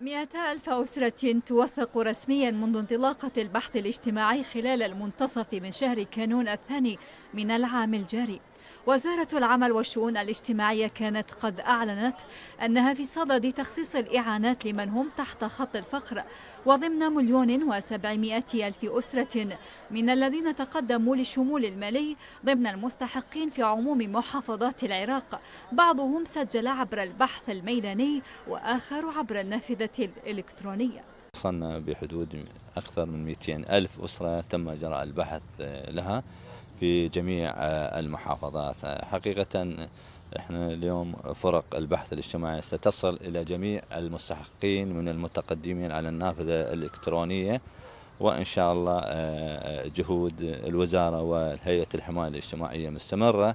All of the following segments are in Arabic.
مئتا ألف أسرة توثق رسميا منذ انطلاقة البحث الاجتماعي خلال المنتصف من شهر كانون الثاني من العام الجاري وزارة العمل والشؤون الاجتماعية كانت قد أعلنت أنها في صدد تخصيص الإعانات لمن هم تحت خط الفقر وضمن مليون وسبعمائة ألف أسرة من الذين تقدموا للشمول المالي ضمن المستحقين في عموم محافظات العراق بعضهم سجل عبر البحث الميداني وآخر عبر النافذة الإلكترونية وصلنا بحدود أكثر من 200 ألف أسرة تم إجراء البحث لها في جميع آه، المحافظات آه، حقيقة احنا اليوم فرق البحث الاجتماعي ستصل الى جميع المستحقين من المتقدمين على النافذه الالكترونيه وان شاء الله آه، جهود الوزاره والهيئة الحمايه الاجتماعيه مستمره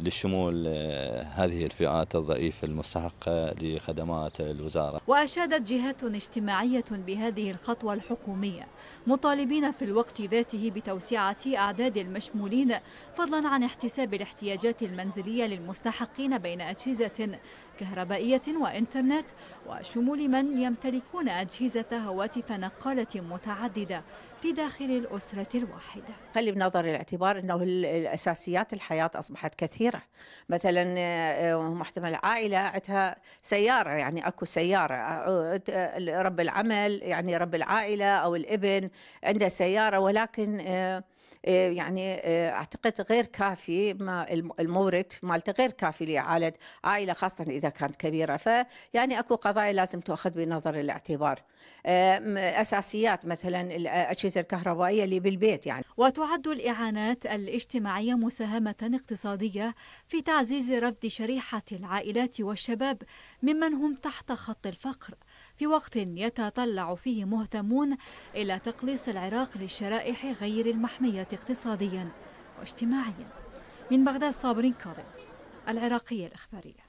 لشمول آه، هذه الفئات الضعيفة المستحقة لخدمات الوزارة وأشادت جهات اجتماعية بهذه الخطوة الحكومية مطالبين في الوقت ذاته بتوسعة أعداد المشمولين فضلا عن احتساب الاحتياجات المنزلية للمستحقين بين أجهزة كهربائية وإنترنت وشمول من يمتلكون أجهزة هواتف نقالة متعددة في داخل الأسرة الواحدة خلي بنظر الاعتبار أنه الأساسيات الحياة أصبحت كثيرة كثيره مثلا آه، آه، محتمل عائله عندها سياره يعني اكو سياره رب العمل يعني رب العائله او الابن عنده سياره ولكن آه، آه، يعني آه، اعتقد غير كافي ما المورد مالته غير كافي لاعاله عائله خاصه اذا كانت كبيره فيعني اكو قضايا لازم تؤخذ بنظر الاعتبار آه، اساسيات مثلا الاجهزه الكهربائيه اللي بالبيت يعني وتعد الاعانات الاجتماعيه مساهمه اقتصاديه في تعزيز رفد شريحه العائلات والشباب ممن هم تحت خط الفقر في وقت يتطلع فيه مهتمون إلى تقليص العراق للشرائح غير المحمية اقتصاديا واجتماعيا من بغداد صابرين كاظم العراقية الإخبارية